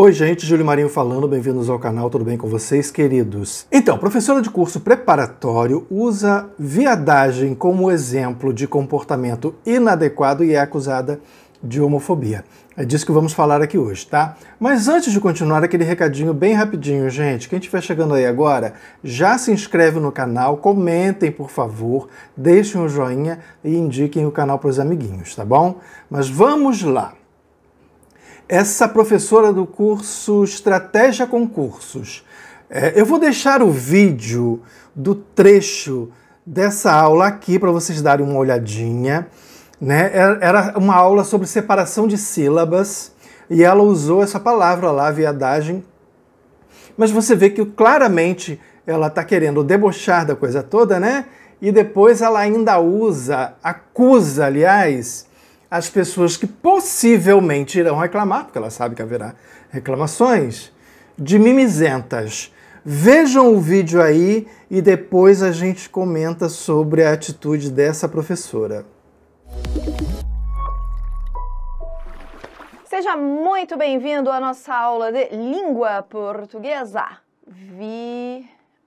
Oi, gente, Júlio Marinho falando, bem-vindos ao canal, tudo bem com vocês, queridos? Então, professora de curso preparatório usa viadagem como exemplo de comportamento inadequado e é acusada de homofobia. É disso que vamos falar aqui hoje, tá? Mas antes de continuar, aquele recadinho bem rapidinho, gente. Quem estiver chegando aí agora, já se inscreve no canal, comentem, por favor, deixem um joinha e indiquem o canal para os amiguinhos, tá bom? Mas vamos lá! essa professora do curso Estratégia Concursos. É, eu vou deixar o vídeo do trecho dessa aula aqui para vocês darem uma olhadinha. Né? É, era uma aula sobre separação de sílabas e ela usou essa palavra lá, viadagem. Mas você vê que claramente ela está querendo debochar da coisa toda, né? E depois ela ainda usa, acusa, aliás, as pessoas que possivelmente irão reclamar, porque ela sabe que haverá reclamações, de mimizentas. Vejam o vídeo aí e depois a gente comenta sobre a atitude dessa professora. Seja muito bem-vindo à nossa aula de língua portuguesa.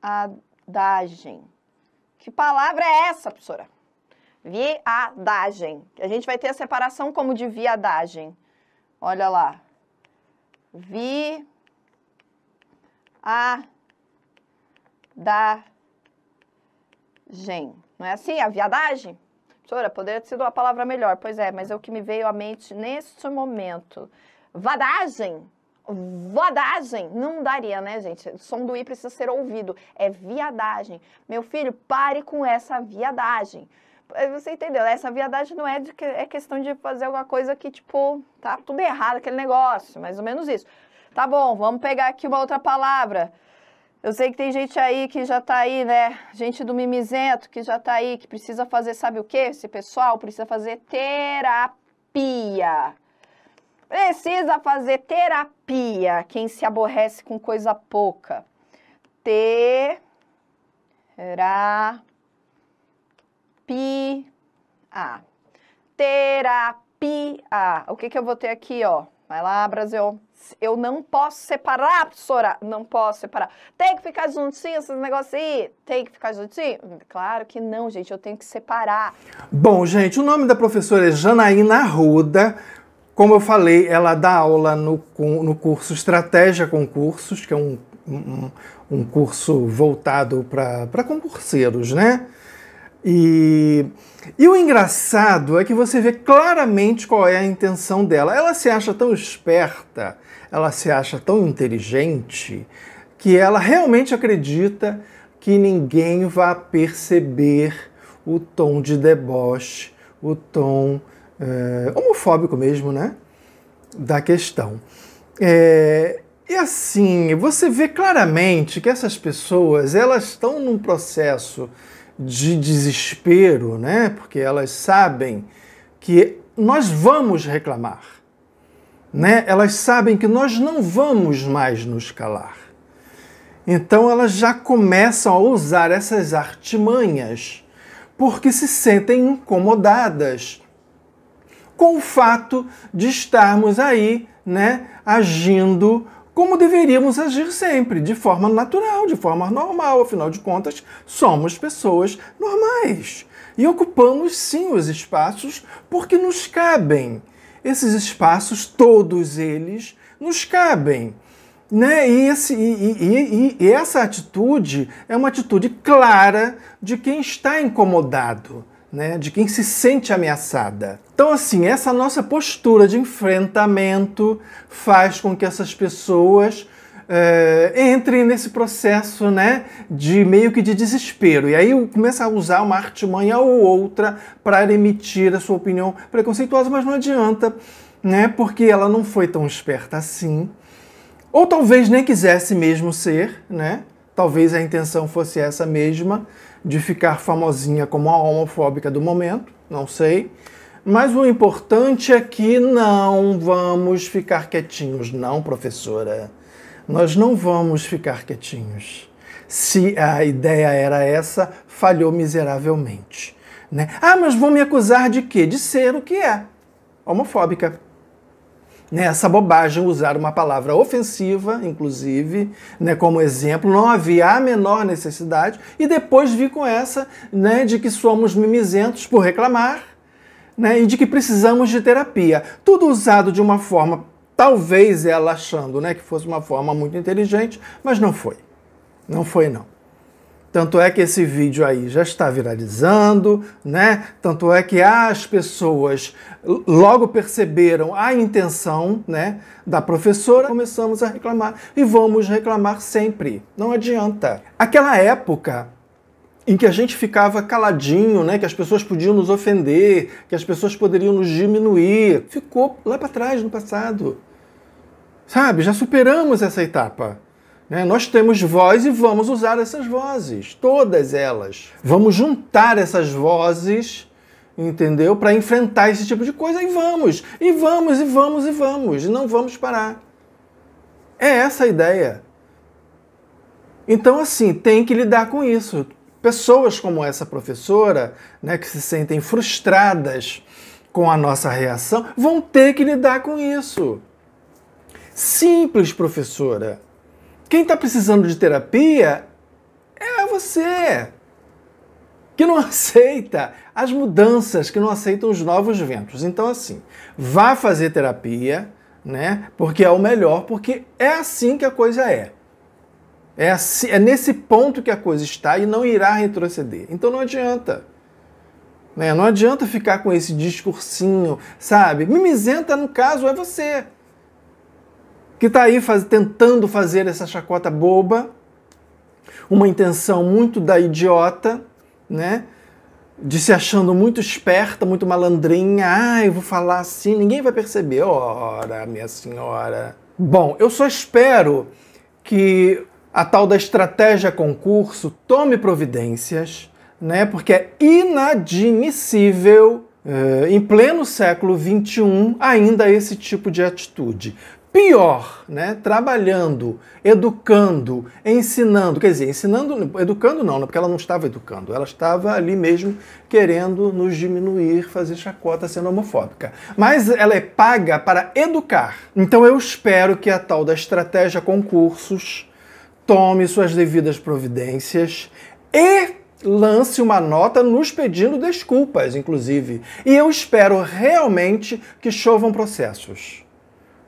Viadagem. Que palavra é essa, professora? Viadagem. A gente vai ter a separação como de viadagem. Olha lá. Vi a da Não é assim? A viadagem? Professora, poderia ter sido uma palavra melhor. Pois é, mas é o que me veio à mente neste momento. Vadagem. Vadagem. Não daria, né, gente? O som do i precisa ser ouvido. É viadagem. Meu filho, pare com essa viadagem. É, você entendeu, Essa viadagem não é de que é questão de fazer alguma coisa que, tipo, tá tudo errado aquele negócio, mais ou menos isso. Tá bom, vamos pegar aqui uma outra palavra. Eu sei que tem gente aí que já tá aí, né? Gente do mimizento que já tá aí, que precisa fazer, sabe o que? Esse pessoal precisa fazer terapia. Precisa fazer terapia. Quem se aborrece com coisa pouca. Terapia Terapia. Terapia. O que, que eu vou ter aqui, ó? Vai lá, Brasil. Eu não posso separar, professora. Não posso separar. Tem que ficar juntinho esses negócios aí? Tem que ficar juntinho? Hum, claro que não, gente. Eu tenho que separar. Bom, gente, o nome da professora é Janaína Arruda. Como eu falei, ela dá aula no, no curso Estratégia Concursos, que é um, um, um curso voltado para concurseiros, né? E, e o engraçado é que você vê claramente qual é a intenção dela. Ela se acha tão esperta, ela se acha tão inteligente, que ela realmente acredita que ninguém vai perceber o tom de deboche, o tom é, homofóbico mesmo, né? Da questão. É, e assim, você vê claramente que essas pessoas elas estão num processo de desespero, né? Porque elas sabem que nós vamos reclamar, né? Elas sabem que nós não vamos mais nos calar. Então elas já começam a usar essas artimanhas porque se sentem incomodadas com o fato de estarmos aí, né, agindo como deveríamos agir sempre, de forma natural, de forma normal, afinal de contas, somos pessoas normais. E ocupamos sim os espaços porque nos cabem. Esses espaços, todos eles, nos cabem. Né? E, esse, e, e, e essa atitude é uma atitude clara de quem está incomodado né, de quem se sente ameaçada. Então, assim, essa nossa postura de enfrentamento faz com que essas pessoas eh, entrem nesse processo né, de meio que de desespero. E aí começa a usar uma artimanha ou outra para emitir a sua opinião preconceituosa, mas não adianta, né, porque ela não foi tão esperta assim. Ou talvez nem quisesse mesmo ser, né? Talvez a intenção fosse essa mesma, de ficar famosinha como a homofóbica do momento, não sei. Mas o importante é que não vamos ficar quietinhos, não, professora. Nós não vamos ficar quietinhos. Se a ideia era essa, falhou miseravelmente. Né? Ah, mas vão me acusar de quê? De ser o que é homofóbica né, essa bobagem, usar uma palavra ofensiva, inclusive, né, como exemplo, não havia a menor necessidade, e depois vi com essa né, de que somos mimizentos por reclamar né, e de que precisamos de terapia. Tudo usado de uma forma, talvez ela achando né, que fosse uma forma muito inteligente, mas não foi. Não foi, não. Tanto é que esse vídeo aí já está viralizando, né? Tanto é que as pessoas logo perceberam a intenção, né, da professora, começamos a reclamar e vamos reclamar sempre. Não adianta. Aquela época em que a gente ficava caladinho, né, que as pessoas podiam nos ofender, que as pessoas poderiam nos diminuir, ficou lá para trás no passado. Sabe? Já superamos essa etapa. Né? Nós temos voz e vamos usar essas vozes, todas elas. Vamos juntar essas vozes entendeu? Para enfrentar esse tipo de coisa e vamos, e vamos, e vamos, e vamos, e não vamos parar. É essa a ideia. Então, assim, tem que lidar com isso. Pessoas como essa professora, né, que se sentem frustradas com a nossa reação, vão ter que lidar com isso. Simples, professora. Quem está precisando de terapia é você, que não aceita as mudanças, que não aceita os novos ventos. Então, assim, vá fazer terapia, né? Porque é o melhor, porque é assim que a coisa é. É, assim, é nesse ponto que a coisa está e não irá retroceder. Então não adianta. Né? Não adianta ficar com esse discursinho, sabe? Mimizenta, no caso, é você que está aí faz, tentando fazer essa chacota boba, uma intenção muito da idiota, né? De se achando muito esperta, muito malandrinha. Ah, eu vou falar assim, ninguém vai perceber. Ora, minha senhora. Bom, eu só espero que a tal da estratégia concurso tome providências, né? Porque é inadmissível, eh, em pleno século XXI, ainda esse tipo de atitude. Pior, né? Trabalhando, educando, ensinando, quer dizer, ensinando, educando não, né? porque ela não estava educando, ela estava ali mesmo querendo nos diminuir, fazer chacota sendo homofóbica. Mas ela é paga para educar. Então eu espero que a tal da estratégia concursos tome suas devidas providências e lance uma nota nos pedindo desculpas, inclusive. E eu espero realmente que chovam processos.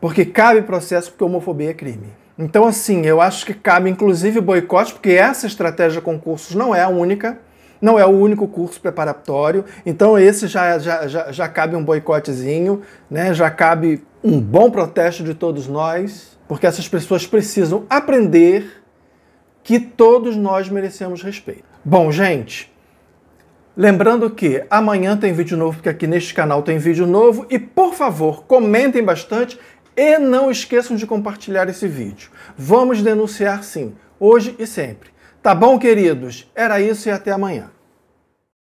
Porque cabe processo porque homofobia é crime. Então, assim, eu acho que cabe inclusive boicote, porque essa estratégia com cursos não é a única, não é o único curso preparatório. Então, esse já, já, já, já cabe um boicotezinho, né? já cabe um bom protesto de todos nós, porque essas pessoas precisam aprender que todos nós merecemos respeito. Bom, gente, Lembrando que amanhã tem vídeo novo, porque aqui neste canal tem vídeo novo. E por favor, comentem bastante e não esqueçam de compartilhar esse vídeo. Vamos denunciar sim, hoje e sempre. Tá bom, queridos? Era isso e até amanhã.